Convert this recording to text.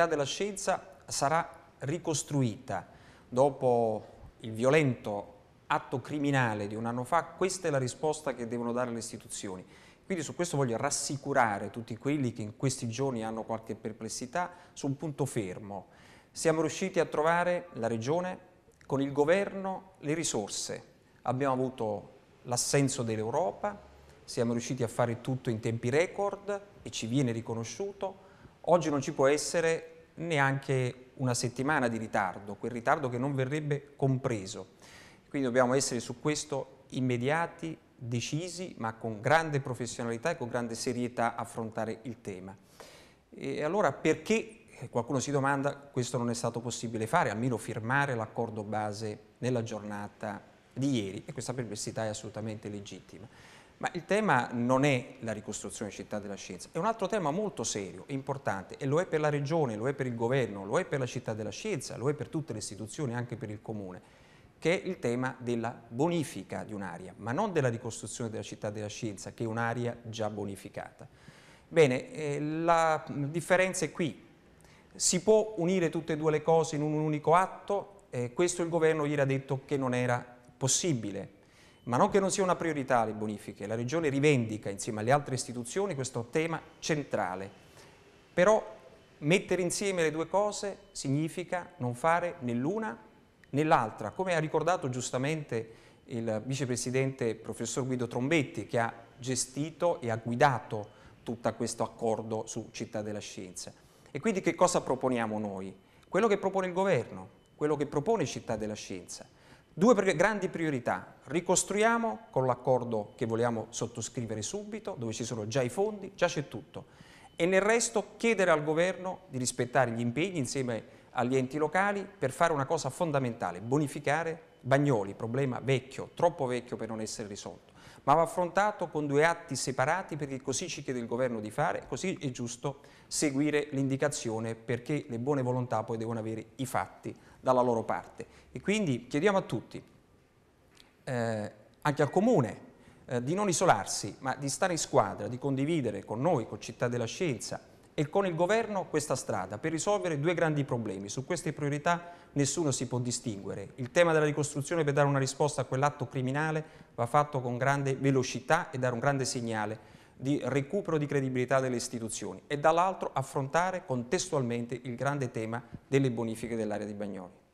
città della scienza sarà ricostruita. Dopo il violento atto criminale di un anno fa, questa è la risposta che devono dare le istituzioni. Quindi su questo voglio rassicurare tutti quelli che in questi giorni hanno qualche perplessità su un punto fermo. Siamo riusciti a trovare la Regione con il Governo le risorse. Abbiamo avuto l'assenso dell'Europa, siamo riusciti a fare tutto in tempi record e ci viene riconosciuto. Oggi non ci può essere neanche una settimana di ritardo, quel ritardo che non verrebbe compreso. Quindi dobbiamo essere su questo immediati, decisi, ma con grande professionalità e con grande serietà affrontare il tema. E allora perché eh, qualcuno si domanda, questo non è stato possibile fare, almeno firmare l'accordo base nella giornata di ieri e questa perversità è assolutamente legittima. Ma il tema non è la ricostruzione città della scienza, è un altro tema molto serio importante e lo è per la regione, lo è per il governo, lo è per la città della scienza, lo è per tutte le istituzioni, anche per il comune, che è il tema della bonifica di un'area, ma non della ricostruzione della città della scienza, che è un'area già bonificata. Bene, eh, la differenza è qui. Si può unire tutte e due le cose in un unico atto? Eh, questo il governo ieri ha detto che non era possibile, ma non che non sia una priorità le bonifiche. La Regione rivendica insieme alle altre istituzioni questo tema centrale, però mettere insieme le due cose significa non fare né l'una né l'altra, come ha ricordato giustamente il vicepresidente professor Guido Trombetti che ha gestito e ha guidato tutto questo accordo su Città della Scienza. E quindi che cosa proponiamo noi? Quello che propone il governo, quello che propone Città della Scienza. Due grandi priorità, ricostruiamo con l'accordo che vogliamo sottoscrivere subito, dove ci sono già i fondi, già c'è tutto, e nel resto chiedere al governo di rispettare gli impegni insieme agli enti locali per fare una cosa fondamentale, bonificare Bagnoli, problema vecchio, troppo vecchio per non essere risolto, ma va affrontato con due atti separati perché così ci chiede il governo di fare, così è giusto seguire l'indicazione perché le buone volontà poi devono avere i fatti dalla loro parte. E quindi chiediamo a tutti, eh, anche al Comune, eh, di non isolarsi, ma di stare in squadra, di condividere con noi, con Città della Scienza e con il Governo questa strada per risolvere due grandi problemi. Su queste priorità nessuno si può distinguere. Il tema della ricostruzione per dare una risposta a quell'atto criminale va fatto con grande velocità e dare un grande segnale di recupero di credibilità delle istituzioni e dall'altro affrontare contestualmente il grande tema delle bonifiche dell'area di Bagnoli.